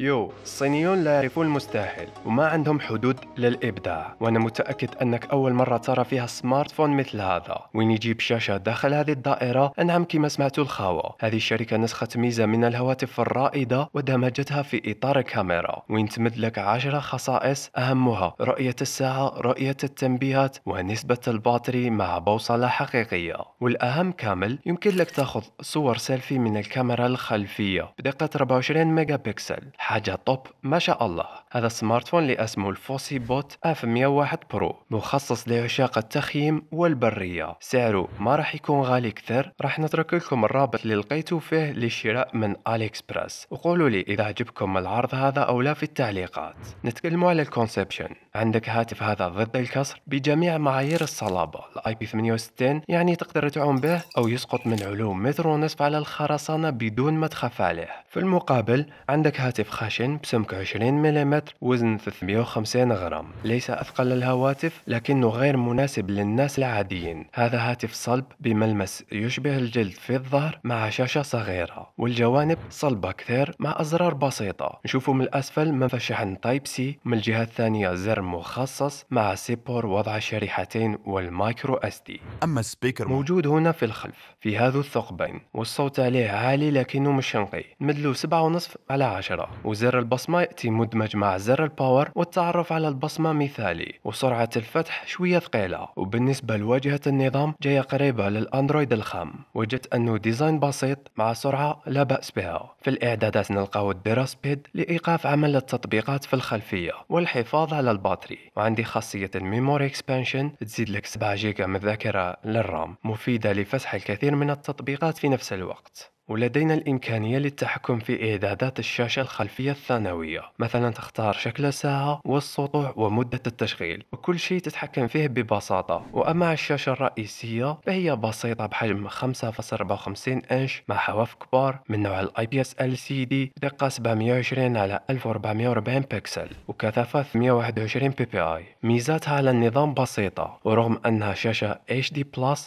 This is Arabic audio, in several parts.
يو الصينيون لا يعرفون المستحيل وما عندهم حدود للإبداع وأنا متأكد أنك أول مرة ترى فيها سمارت فون مثل هذا وين يجيب شاشة داخل هذه الدائرة أنعم كما سمعتوا الخاوة هذه الشركة نسخت ميزة من الهواتف الرائدة ودمجتها في إطار الكاميرا وين تمد لك 10 خصائص أهمها رؤية الساعة رؤية التنبيهات ونسبة الباتري مع بوصلة حقيقية والأهم كامل يمكن لك تاخذ صور سيلفي من الكاميرا الخلفية بدقة 24 ميجا بكسل حاجة طوب ما شاء الله هذا السمارتفون اللي اسمه الفوسي بوت اف 101 برو مخصص لعشاق التخييم والبرية سعره ما راح يكون غالي كثر راح نترك لكم الرابط اللي لقيتو فيه للشراء من اليكسبرس وقولوا لي اذا عجبكم العرض هذا او لا في التعليقات نتكلم على الكونسبشن عندك هاتف هذا ضد الكسر بجميع معايير الصلابة الاي بي 68 يعني تقدر تعوم به او يسقط من علو متر ونصف على الخرسانة بدون ما تخاف عليه في المقابل عندك هاتف هاتف خشن بسمك 20 ملم وزن 350 غرام ليس أثقل الهواتف لكنه غير مناسب للناس العاديين هذا هاتف صلب بملمس يشبه الجلد في الظهر مع شاشة صغيرة والجوانب صلبة كثير مع أزرار بسيطة نشوفه من الأسفل منفش عن تايب سي من الجهة الثانية زر مخصص مع سيبور وضع الشريحتين والمايكرو اس دي أما السبيكر موجود هنا في الخلف في هذا الثقبين والصوت عليه عالي لكنه مش شنقي مدلو سبعة ونصف على عشرة وزر البصمة يأتي مدمج مع زر الباور والتعرف على البصمة مثالي وسرعة الفتح شوية ثقيلة وبالنسبة لواجهة النظام جاية قريبة للأندرويد الخام وجدت أنه ديزاين بسيط مع سرعة لا بأس بها في الإعدادات نلقاو الدرا سبيد لإيقاف عمل التطبيقات في الخلفية والحفاظ على الباتري وعندي خاصية الميموري اكسبانشن تزيد لك 7 جيجا من الذاكرة للرام مفيدة لفتح الكثير من التطبيقات في نفس الوقت ولدينا الإمكانية للتحكم في إعدادات الشاشة الخلفية الثانوية مثلا تختار شكل الساعة والسطوع ومدة التشغيل وكل شيء تتحكم فيه ببساطة وأما الشاشة الرئيسية فهي بسيطة بحجم 5.54 إنش مع حواف كبار من نوع ال IPS LCD بدقة 720 على 1440 بكسل وكثافة 121 ppi ميزاتها على النظام بسيطة ورغم أنها شاشة HD+,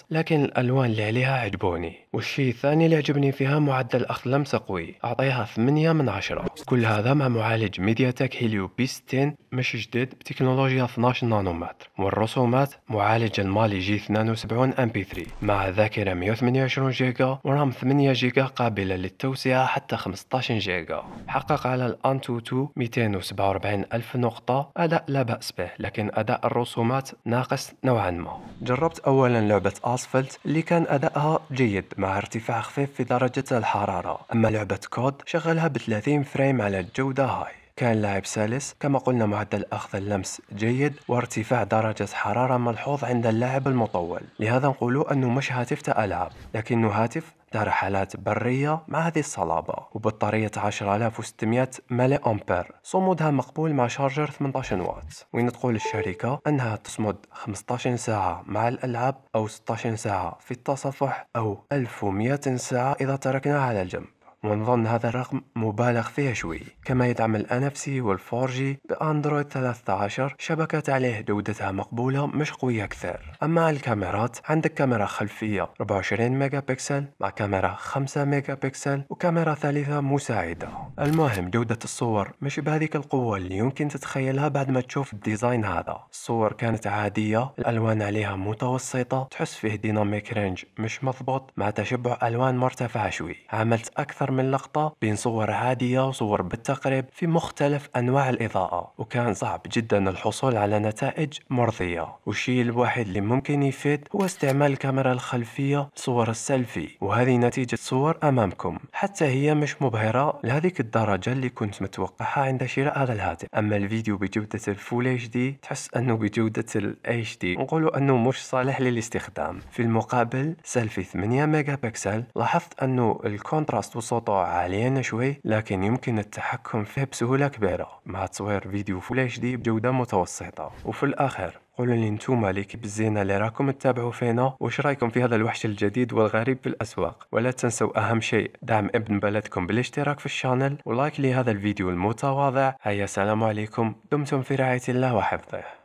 لكن الألوان اللي عليها عجبوني والشيء الثاني اللي عجبني فيها فيها معدل أخذ لمسة قوي أعطيها 8 من 10 كل هذا مع معالج ميديا تك هيليو بي 60 مش جديد بتكنولوجيا 12 نانومتر والرسومات معالج المالي جي 72 ام بي 3 مع ذاكرة 128 جيجا ورام 8 جيجا قابلة للتوسعة حتى 15 جيجا حقق على الانتو 2 247 ألف نقطة أداء لا بأس به لكن أداء الرسومات ناقص نوعا ما جربت أولا لعبة أسفلت اللي كان أداءها جيد مع ارتفاع خفيف في درجة الحرارة أما لعبة كود شغلها ب 30 فريم على الجودة هاي كان لاعب سلس كما قلنا معدل أخذ اللمس جيد وارتفاع درجة حرارة ملحوظ عند اللاعب المطول لهذا نقول أنه مش هاتف ألعاب لكنه هاتف دار حالات برية مع هذه الصلابة وبطارية 10600 ملي أمبير صمودها مقبول مع شارجر 18 واط وين تقول الشركة أنها تصمد 15 ساعة مع الألعاب أو 16 ساعة في التصفح أو 1100 ساعة إذا تركناها على الجنب ونظن هذا الرقم مبالغ فيه شوي كما يدعم الانفسي والفورجي باندرويد 13 شبكة عليه جودتها مقبولة مش قوية كثير اما الكاميرات عندك كاميرا خلفية 24 ميجا بكسل مع كاميرا 5 ميجا بكسل وكاميرا ثالثة مساعدة المهم جودة الصور مش بهذيك القوة اللي يمكن تتخيلها بعد ما تشوف الديزاين هذا الصور كانت عادية الالوان عليها متوسطة تحس فيه ديناميك رينج مش مضبوط مع تشبع الوان مرتفعة شوي عملت اكثر من لقطة بين صور هادية وصور بالتقريب في مختلف أنواع الإضاءة وكان صعب جدا الحصول على نتائج مرضية والشيء الوحيد اللي ممكن يفيد هو استعمال الكاميرا الخلفية صور السيلفي وهذه نتيجة صور أمامكم حتى هي مش مبهرة لهذيك الدرجة اللي كنت متوقعها عند شراء هذا الهاتف أما الفيديو بجودة الفول اتش دي تحس أنه بجودة اتش دي نقولوا أنه مش صالح للاستخدام في المقابل سيلفي 8 ميجا بكسل لاحظت أنه الكونتراست وصوت وضعه علينا شوي لكن يمكن التحكم فيه بسهولة كبيرة مع تصوير فيديو فول اتش دي بجودة متوسطة وفي الآخر قولوا لي نتوما ليكيب الزينة اللي راكم تتابعوا فينا واش رايكم في هذا الوحش الجديد والغريب في الأسواق ولا تنسوا أهم شيء دعم ابن بلدكم بالاشتراك في الشانل ولايك لهذا الفيديو المتواضع هيا سلام عليكم دمتم في رعاية الله وحفظه